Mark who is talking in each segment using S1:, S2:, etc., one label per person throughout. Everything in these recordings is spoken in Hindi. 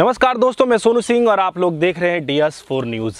S1: नमस्कार दोस्तों मैं सोनू सिंह और आप लोग देख रहे हैं डी एस फोर न्यूज़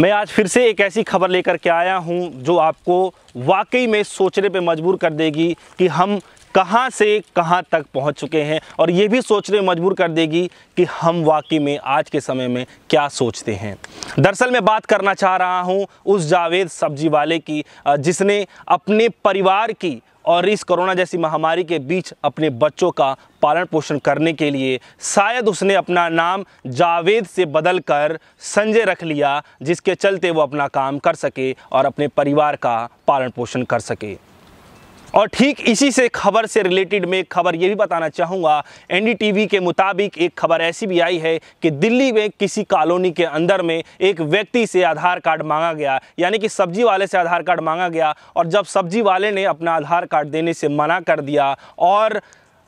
S1: मैं आज फिर से एक ऐसी खबर लेकर के आया हूं जो आपको वाकई में सोचने पे मजबूर कर देगी कि हम कहाँ से कहाँ तक पहुँच चुके हैं और ये भी सोचने मजबूर कर देगी कि हम वाकई में आज के समय में क्या सोचते हैं दरअसल मैं बात करना चाह रहा हूँ उस जावेद सब्जी वाले की जिसने अपने परिवार की और इस कोरोना जैसी महामारी के बीच अपने बच्चों का पालन पोषण करने के लिए शायद उसने अपना नाम जावेद से बदल कर संजय रख लिया जिसके चलते वो अपना काम कर सके और अपने परिवार का पालन पोषण कर सके और ठीक इसी से खबर से रिलेटेड में एक खबर ये भी बताना चाहूँगा एनडीटीवी के मुताबिक एक खबर ऐसी भी आई है कि दिल्ली में किसी कॉलोनी के अंदर में एक व्यक्ति से आधार कार्ड मांगा गया यानी कि सब्जी वाले से आधार कार्ड मांगा गया और जब सब्जी वाले ने अपना आधार कार्ड देने से मना कर दिया और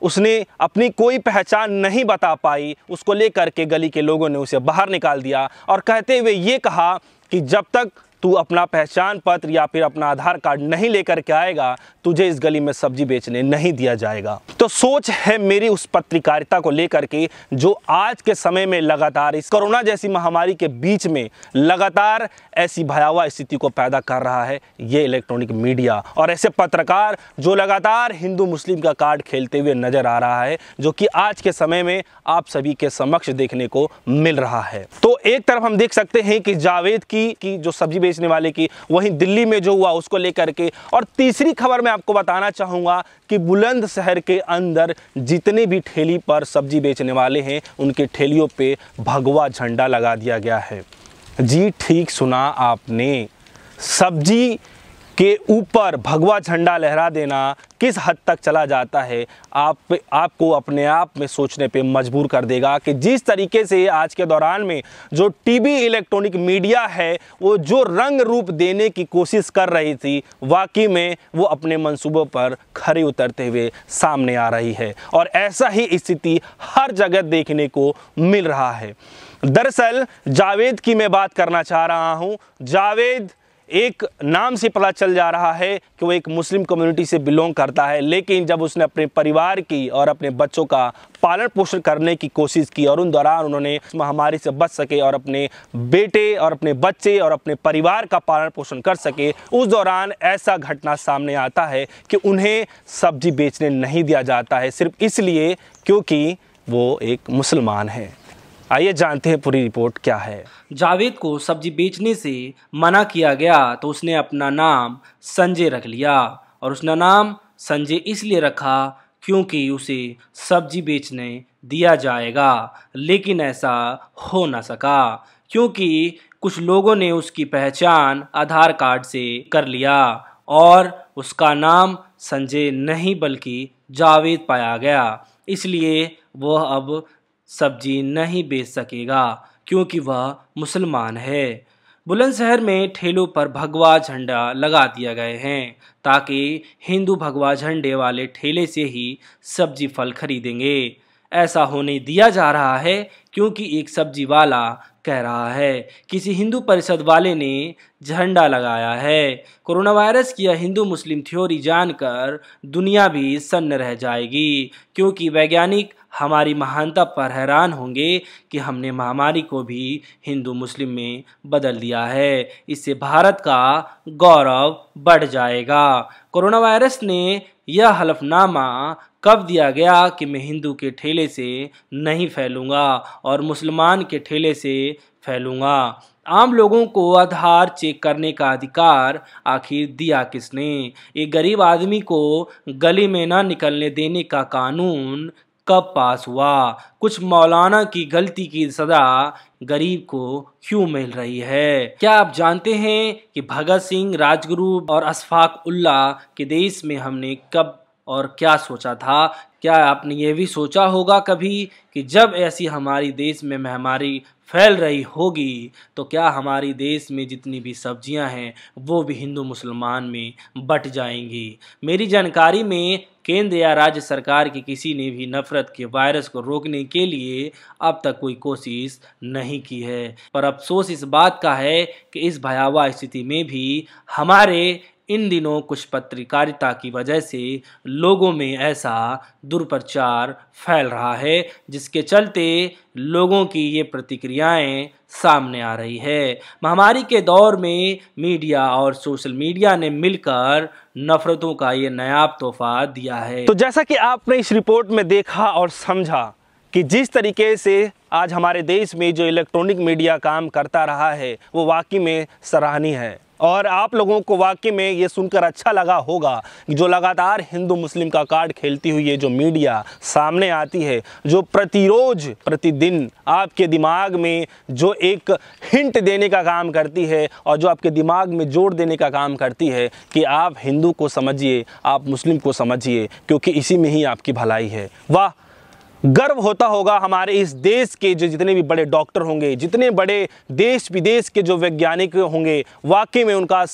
S1: उसने अपनी कोई पहचान नहीं बता पाई उसको लेकर के गली के लोगों ने उसे बाहर निकाल दिया और कहते हुए ये कहा कि जब तक तू अपना पहचान पत्र या फिर अपना आधार कार्ड नहीं लेकर के आएगा तुझे इस गली में सब्जी बेचने नहीं दिया जाएगा तो सोच है मेरी उस पत्रकारिता को लेकर के जो आज के समय में लगातार इस कोरोना जैसी महामारी के बीच में लगातार ऐसी भयावह स्थिति को पैदा कर रहा है ये इलेक्ट्रॉनिक मीडिया और ऐसे पत्रकार जो लगातार हिंदू मुस्लिम का कार्ड खेलते हुए नजर आ रहा है जो कि आज के समय में आप सभी के समक्ष देखने को मिल रहा है तो एक तरफ हम देख सकते हैं कि जावेद की, की जो सब्जी बेचने वाले की वहीं दिल्ली में जो हुआ उसको लेकर के और तीसरी खबर मैं आपको बताना चाहूँगा कि बुलंदशहर के अंदर जितने भी ठेली पर सब्जी बेचने वाले हैं उनके ठेलियों पर भगवा झंडा लगा दिया गया है जी ठीक सुना आपने सब्जी के ऊपर भगवा झंडा लहरा देना किस हद तक चला जाता है आप आपको अपने आप में सोचने पे मजबूर कर देगा कि जिस तरीके से आज के दौरान में जो टीवी इलेक्ट्रॉनिक मीडिया है वो जो रंग रूप देने की कोशिश कर रही थी वाकई में वो अपने मंसूबों पर खरे उतरते हुए सामने आ रही है और ऐसा ही स्थिति हर जगह देखने को मिल रहा है दरअसल जावेद की मैं बात करना चाह रहा हूँ जावेद एक नाम से पता चल जा रहा है कि वो एक मुस्लिम कम्युनिटी से बिलोंग करता है लेकिन जब उसने अपने परिवार की और अपने बच्चों का पालन पोषण करने की कोशिश की और उन दौरान उन्होंने महामारी से बच सके और अपने बेटे और अपने बच्चे और अपने परिवार का पालन पोषण कर सके उस दौरान ऐसा घटना सामने आता है कि उन्हें सब्जी बेचने नहीं दिया जाता है सिर्फ इसलिए क्योंकि
S2: वो एक मुसलमान
S1: है आइए जानते हैं पूरी रिपोर्ट क्या है
S2: जावेद को सब्जी बेचने से मना किया गया तो उसने अपना नाम संजय रख लिया और उसने नाम संजय इसलिए रखा क्योंकि उसे सब्जी बेचने दिया जाएगा लेकिन ऐसा हो ना सका क्योंकि कुछ लोगों ने उसकी पहचान आधार कार्ड से कर लिया और उसका नाम संजय नहीं बल्कि जावेद पाया गया इसलिए वह अब सब्जी नहीं बेच सकेगा क्योंकि वह मुसलमान है बुलंदशहर में ठेलों पर भगवा झंडा लगा दिया गए हैं ताकि हिंदू भगवा झंडे वाले ठेले से ही सब्जी फल खरीदेंगे ऐसा होने दिया जा रहा है क्योंकि एक सब्जी वाला कह रहा है किसी हिंदू परिषद वाले ने झंडा लगाया है कोरोना वायरस की यह हिंदू मुस्लिम थ्योरी जानकर दुनिया भी सन्न रह जाएगी क्योंकि वैज्ञानिक हमारी महानता पर हैरान होंगे कि हमने महामारी को भी हिंदू मुस्लिम में बदल दिया है इससे भारत का गौरव बढ़ जाएगा कोरोना वायरस ने यह हलफनामा कब दिया गया कि मैं हिंदू के ठेले से नहीं फैलूंगा और मुसलमान के ठेले से फैलूंगा आम लोगों को आधार चेक करने का अधिकार आखिर दिया किसने एक गरीब आदमी को गली में ना निकलने देने का कानून कब पास हुआ कुछ मौलाना की गलती की सजा गरीब को क्यों मिल रही है क्या आप जानते हैं कि भगत सिंह राजगुरु और अशफाक उल्ला के देश में हमने कब और क्या सोचा था क्या आपने ये भी सोचा होगा कभी कि जब ऐसी हमारी देश में महामारी फैल रही होगी तो क्या हमारी देश में जितनी भी सब्जियां हैं वो भी हिंदू मुसलमान में बट जाएंगी मेरी जानकारी में केंद्र या राज्य सरकार की किसी ने भी नफरत के वायरस को रोकने के लिए अब तक कोई कोशिश नहीं की है पर अफसोस इस बात का है कि इस भयावह स्थिति में भी हमारे इन दिनों कुछ पत्रकारिता की वजह से लोगों में ऐसा दुर्प्रचार फैल रहा है जिसके चलते लोगों की ये प्रतिक्रियाएं सामने आ रही है महामारी के दौर में मीडिया और सोशल मीडिया ने मिलकर नफरतों का ये नयाब तोहफा दिया है तो जैसा कि आपने इस रिपोर्ट में देखा और समझा
S1: कि जिस तरीके से आज हमारे देश में जो इलेक्ट्रॉनिक मीडिया काम करता रहा है वो वाकई में सराहनीय है और आप लोगों को वाकई में ये सुनकर अच्छा लगा होगा जो लगातार हिंदू मुस्लिम का कार्ड खेलती हुई ये जो मीडिया सामने आती है जो प्रतिरोज प्रतिदिन आपके दिमाग में जो एक हिंट देने का काम करती है और जो आपके दिमाग में जोड़ देने का काम करती है कि आप हिंदू को समझिए आप मुस्लिम को समझिए क्योंकि इसी में ही आपकी भलाई है वाह गर्व होता होगा हमारे इस देश के जो जितने भी बड़े डॉक्टर होंगे जितने बड़े देश विदेश के जो वैज्ञानिक होंगे वाकई में उनका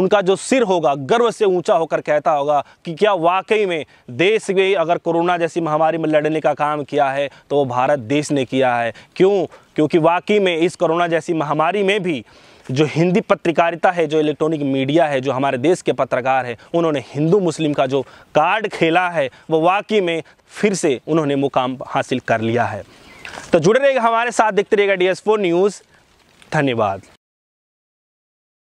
S1: उनका जो सिर होगा गर्व से ऊंचा होकर कहता होगा कि क्या वाकई में देश में अगर कोरोना जैसी महामारी में लड़ने का काम किया है तो वो भारत देश ने किया है क्यों क्योंकि वाकई में इस कोरोना जैसी महामारी में भी जो हिंदी पत्रकारिता है जो इलेक्ट्रॉनिक मीडिया है जो हमारे देश के पत्रकार हैं उन्होंने हिंदू मुस्लिम का जो कार्ड खेला है वो वाकई में फिर से उन्होंने मुकाम हासिल कर लिया है तो जुड़े रहेगा हमारे साथ देखते रहेगा डी एस न्यूज़ धन्यवाद